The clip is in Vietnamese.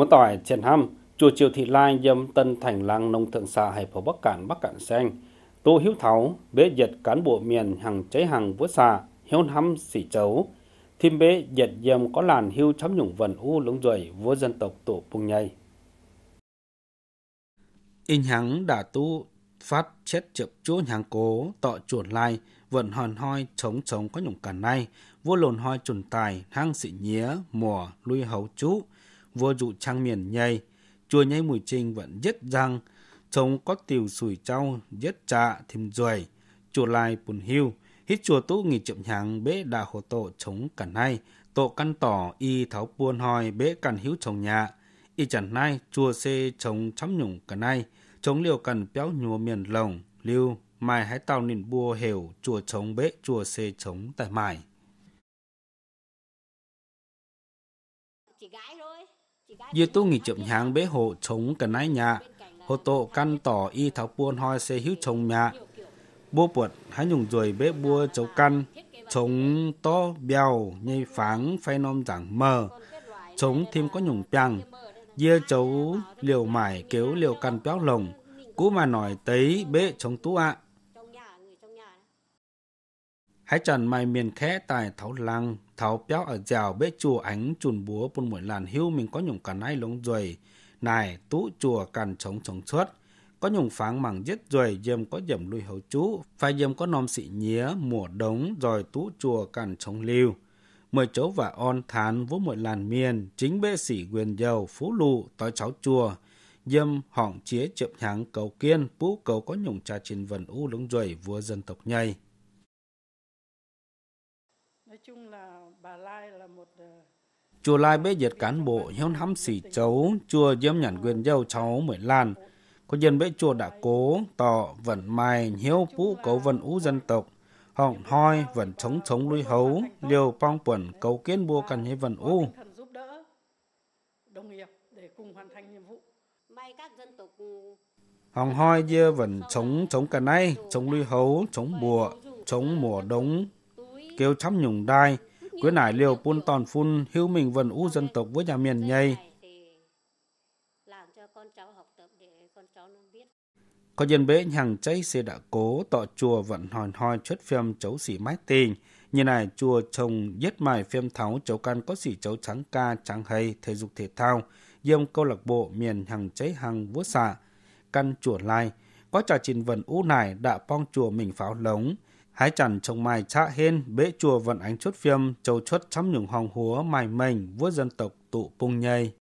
Muốn tỏi triển hăm, chùa triều thị lai dâm tân thành lang nông thượng xã hải phổ bắc cản bắc cản xanh. Tô hiếu tháo, bế diệt cán bộ miền hàng cháy hàng vữa xa hiếu hăm xỉ chấu. thêm bế diệt dâm có làn hưu chấm nhủng vần u lũng rời vua dân tộc tổ bùng nhây. In hắn đã tu phát chết chập chúa nhàng cố tọ chuột lai vận hòn hoi chống chống có nhủng cản nay vua lồn hoi chuẩn tài hang xị nhía mùa lui hấu chú vô dụ trang miền nhây chua nhây mùi trinh vẫn giết răng trông có tiểu sủi trâu giết trạ thêm ruồi chùa lai bùn hưu hít chùa tu nghỉ chậm nhàng bế đà hồ tổ chống cản nay tổ căn tỏ y tháo buôn hòi bế cản hữu chồng nhà y chẳng nay chùa xê chống chấm nhủng cản nay chống liều cần béo nhùa miền lồng lưu mai hãy tàu nịn bua hiểu chùa chống bế chùa xê chống tại mải Dì tu nghỉ chụp nhàng bế hộ chống cần ái nhà, hộ tổ căn tỏ y tháo buôn hoi xe hữu chống nhà. Bố buột hãy nhùng rồi bế bua cháu căn, chống to bèo nhây pháng phai nôm giảng mờ, chống thêm có nhùng piang, dìa cháu liều mải kéo liều căn béo lồng, cú mà nói tấy bế chống tú ạ. À. Hãy trần mày miền khẽ tài tháo lăng tháo béo ở dèo bế chùa ánh chùn búa bùn mũi làn hưu mình có nhùng cả nay lông ruồi này tú chùa càn chống chống suốt có nhùng pháng mảng giết rồi dầm có dầm lui hấu chú phải dầm có nom xị nhía mùa đống rồi tú chùa càn chống lưu mời chấu và on thán vũ muội làn miền chính bê sĩ quyền dầu phú lụ tới cháu chùa dâm họng chía chậm háng cầu kiên pú cầu có nhùng cha trên vần u lũng ruồi vua dân tộc nhây nói chung là bà lai là một ờ, chùa lai bế diệt cán bộ hiếu hắm xỉ chấu chùa diêm nhản quyền dâu cháu mười lan có dân bế chùa đã cố tỏ vận mài hiếu phú cấu vận ú dân tộc họng hoi vần chống chống lui hấu liều phong quẩn cấu kiến bùa cần hay vận u hòng hoi dưa vần chống chống cả nay chống lui hấu chống bùa chống mùa đống kêu chăm nhùng đai, quyến nải liều buôn toàn phun hữu mình vần u dân tộc với nhà miền nhây. Có dân bế nhằng cháy xe đã cố tọ chùa vẫn hòn hoi chất phim chấu xỉ mái tình. Như này chùa trồng giết mài phim tháo chấu can có xỉ chấu trắng ca trắng hay thể dục thể thao. Diêm câu lạc bộ miền hằng cháy hằng vua xạ. Căn chùa lai. Có trà trình vần u này đã pong chùa mình pháo lống hái chẳng trồng mài trạ hên bế chùa vận ánh chốt phim châu chốt chấm nhường hoàng húa mài mình vua dân tộc tụ pung nhây